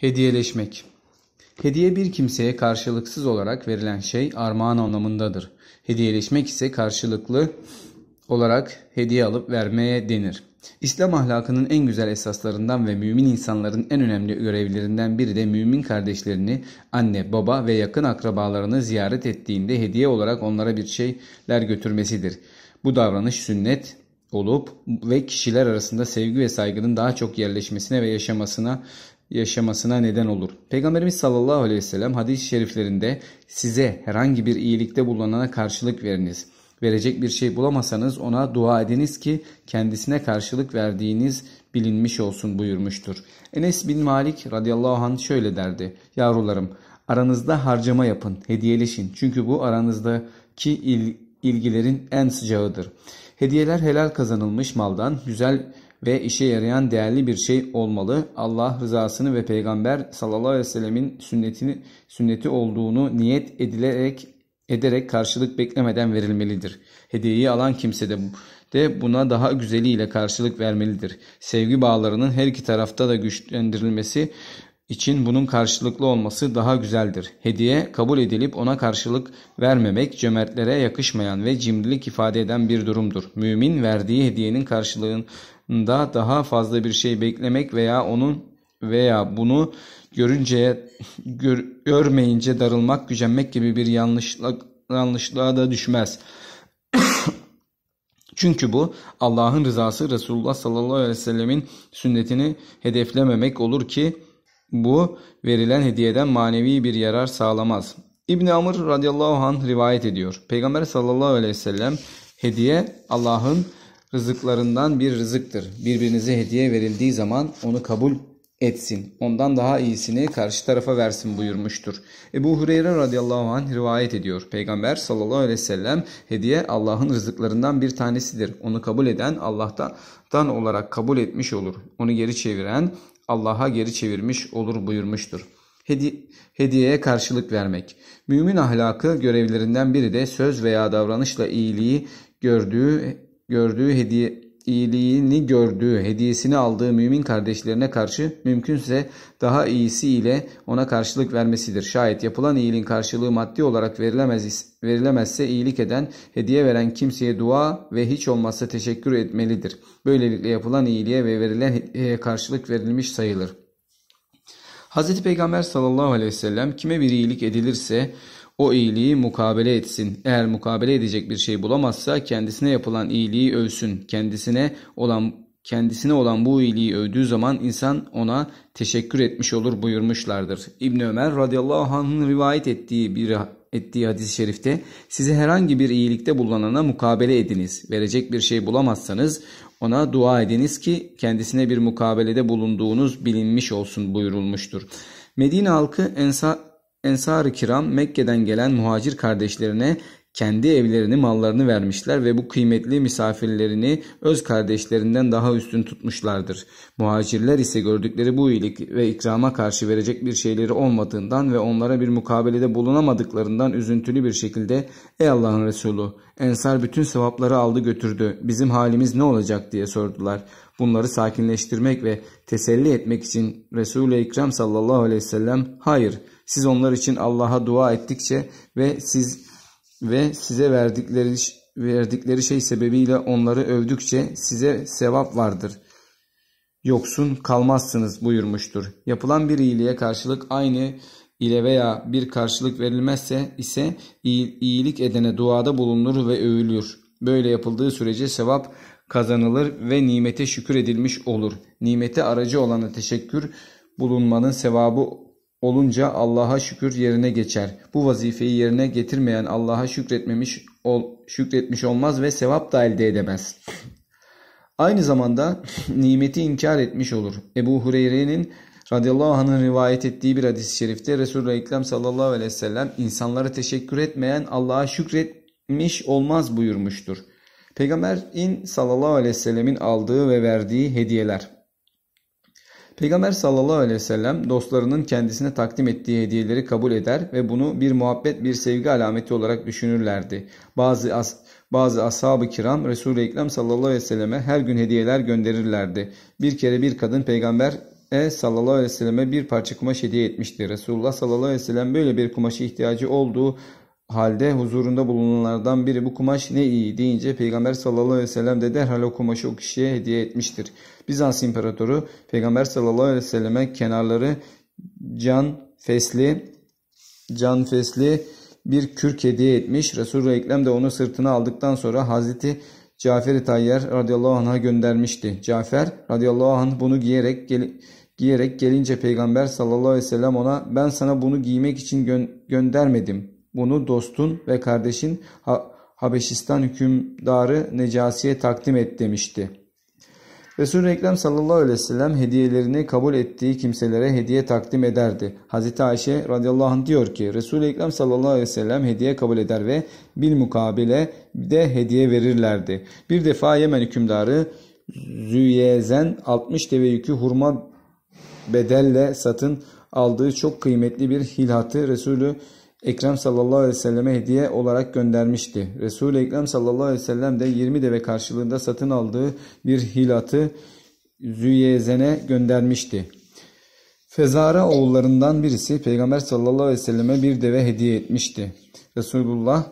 Hediyeleşmek Hediye bir kimseye karşılıksız olarak verilen şey armağan anlamındadır. Hediyeleşmek ise karşılıklı olarak hediye alıp vermeye denir. İslam ahlakının en güzel esaslarından ve mümin insanların en önemli görevlerinden biri de mümin kardeşlerini, anne, baba ve yakın akrabalarını ziyaret ettiğinde hediye olarak onlara bir şeyler götürmesidir. Bu davranış sünnet olup ve kişiler arasında sevgi ve saygının daha çok yerleşmesine ve yaşamasına yaşamasına neden olur. Peygamberimiz sallallahu aleyhi ve sellem hadis-i şeriflerinde size herhangi bir iyilikte bulunana karşılık veriniz. Verecek bir şey bulamasanız ona dua ediniz ki kendisine karşılık verdiğiniz bilinmiş olsun buyurmuştur. Enes bin Malik radıyallahu anh şöyle derdi. Yavrularım aranızda harcama yapın, hediyeleşin. Çünkü bu aranızdaki ilgilerin en sıcağıdır. Hediyeler helal kazanılmış maldan, güzel ve işe yarayan değerli bir şey olmalı. Allah rızasını ve Peygamber sallallahu aleyhi ve sellemin sünnetini, sünneti olduğunu niyet edilerek ederek karşılık beklemeden verilmelidir. Hediyeyi alan kimse de, de buna daha güzeliyle karşılık vermelidir. Sevgi bağlarının her iki tarafta da güçlendirilmesi için bunun karşılıklı olması daha güzeldir. Hediye kabul edilip ona karşılık vermemek cömertlere yakışmayan ve cimrilik ifade eden bir durumdur. Mümin verdiği hediyenin karşılığın da daha fazla bir şey beklemek veya onun veya bunu görünce gör, görmeyince darılmak, gücenmek gibi bir yanlışlık, yanlışlığa da düşmez. Çünkü bu Allah'ın rızası Resulullah sallallahu aleyhi ve sellemin sünnetini hedeflememek olur ki bu verilen hediyeden manevi bir yarar sağlamaz. İbn Amr radıyallahu an rivayet ediyor. Peygamber sallallahu aleyhi ve sellem hediye Allah'ın rızıklarından bir rızıktır. Birbirinize hediye verildiği zaman onu kabul etsin. Ondan daha iyisini karşı tarafa versin buyurmuştur. Ebu Hureyre radıyallahu anh rivayet ediyor. Peygamber sallallahu aleyhi ve sellem hediye Allah'ın rızıklarından bir tanesidir. Onu kabul eden Allah'tan olarak kabul etmiş olur. Onu geri çeviren Allah'a geri çevirmiş olur buyurmuştur. Hedi hediyeye karşılık vermek. Mümin ahlakı görevlerinden biri de söz veya davranışla iyiliği gördüğü gördüğü hediye iyiliğini gördüğü, hediyesini aldığı mümin kardeşlerine karşı mümkünse daha iyisi ile ona karşılık vermesidir. Şayet yapılan iyiliğin karşılığı maddi olarak verilemez, verilemezse iyilik eden, hediye veren kimseye dua ve hiç olmazsa teşekkür etmelidir. Böylelikle yapılan iyiliğe ve verilen hediyeye karşılık verilmiş sayılır. Hz. Peygamber sallallahu aleyhi ve sellem kime bir iyilik edilirse o iyiliği mukabele etsin. Eğer mukabele edecek bir şey bulamazsa kendisine yapılan iyiliği övsün. Kendisine olan kendisine olan bu iyiliği övdüğü zaman insan ona teşekkür etmiş olur buyurmuşlardır. İbn Ömer radıyallahu anh'ın rivayet ettiği bir ettiği hadis-i şerifte sizi herhangi bir iyilikte bulunana mukabele ediniz. Verecek bir şey bulamazsanız ona dua ediniz ki kendisine bir mukabelede bulunduğunuz bilinmiş olsun buyurulmuştur. Medine halkı Ensa Ensar-ı Kiram Mekke'den gelen muhacir kardeşlerine kendi evlerini, mallarını vermişler ve bu kıymetli misafirlerini öz kardeşlerinden daha üstün tutmuşlardır. Muhacirler ise gördükleri bu iyilik ve ikrama karşı verecek bir şeyleri olmadığından ve onlara bir mukabelede bulunamadıklarından üzüntülü bir şekilde "Ey Allah'ın Resulü, Ensar bütün sevapları aldı götürdü. Bizim halimiz ne olacak?" diye sordular. Bunları sakinleştirmek ve teselli etmek için Resul-i Ekrem sallallahu aleyhi ve sellem "Hayır, siz onlar için Allah'a dua ettikçe ve siz ve size verdikleri verdikleri şey sebebiyle onları övdükçe size sevap vardır. Yoksun kalmazsınız buyurmuştur. Yapılan bir iyiliğe karşılık aynı ile veya bir karşılık verilmezse ise iyilik edene duada bulunur ve övülür. Böyle yapıldığı sürece sevap kazanılır ve nimete şükür edilmiş olur. Nimete aracı olana teşekkür bulunmanın sevabı olunca Allah'a şükür yerine geçer. Bu vazifeyi yerine getirmeyen Allah'a şükretmemiş ol, şükretmiş olmaz ve sevap da elde edemez. Aynı zamanda nimeti inkar etmiş olur. Ebu Hureyre'nin radıyallahu anh'ın rivayet ettiği bir hadis-i şerifte Resulü Ekrem sallallahu aleyhi ve sellem insanlara teşekkür etmeyen Allah'a şükretmiş olmaz buyurmuştur. Peygamberin sallallahu aleyhi ve sellemin aldığı ve verdiği hediyeler. Peygamber sallallahu aleyhi ve sellem dostlarının kendisine takdim ettiği hediyeleri kabul eder ve bunu bir muhabbet, bir sevgi alameti olarak düşünürlerdi. Bazı as bazı ashab-ı kiram Resul-i Ekrem sallallahu aleyhi ve selleme her gün hediyeler gönderirlerdi. Bir kere bir kadın peygamber e sallallahu aleyhi ve selleme bir parça kumaş hediye etmişti. Resulullah sallallahu aleyhi ve sellem böyle bir kumaşı ihtiyacı olduğu halde huzurunda bulunanlardan biri bu kumaş ne iyi deyince Peygamber sallallahu aleyhi ve sellem de derhal o kumaşı o kişiye hediye etmiştir. Bizans imparatoru Peygamber sallallahu aleyhi ve selleme kenarları can fesli can fesli bir kürk hediye etmiş. Resulü i Ekrem de onu sırtına aldıktan sonra Hazreti Cafer-i Tayyar radıyallahu anh'a göndermişti. Cafer radıyallahu anh bunu giyerek gel giyerek gelince peygamber sallallahu aleyhi ve sellem ona ben sana bunu giymek için gö göndermedim. Bunu dostun ve kardeşin ha Habeşistan hükümdarı Necasi'ye takdim et demişti. Resul-i Ekrem sallallahu aleyhi ve sellem hediyelerini kabul ettiği kimselere hediye takdim ederdi. Hazreti Ayşe radıyallahu anh diyor ki Resul-i Ekrem sallallahu aleyhi ve sellem hediye kabul eder ve bir mukabile de hediye verirlerdi. Bir defa Yemen hükümdarı Züyezen 60 deve yükü hurma bedelle satın aldığı çok kıymetli bir hilhatı Resulü Ekrem sallallahu aleyhi ve selleme hediye olarak göndermişti. Resul-i Ekrem sallallahu aleyhi ve sellem de 20 deve karşılığında satın aldığı bir hilatı Züyezen'e göndermişti. Fezara oğullarından birisi Peygamber sallallahu aleyhi ve selleme bir deve hediye etmişti. Resulullah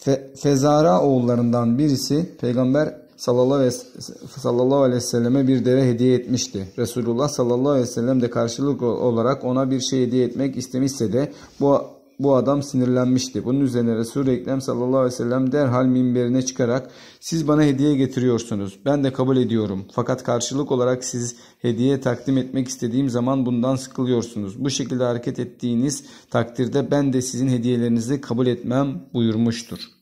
Fe, Fezara oğullarından birisi Peygamber sallallahu aleyhi ve selleme bir deve hediye etmişti. Resulullah sallallahu aleyhi ve sellem de karşılık olarak ona bir şey hediye etmek istemişse de bu bu adam sinirlenmişti. Bunun üzerine Resul-i Ekrem sallallahu aleyhi ve sellem derhal minberine çıkarak siz bana hediye getiriyorsunuz. Ben de kabul ediyorum. Fakat karşılık olarak siz hediye takdim etmek istediğim zaman bundan sıkılıyorsunuz. Bu şekilde hareket ettiğiniz takdirde ben de sizin hediyelerinizi kabul etmem buyurmuştur.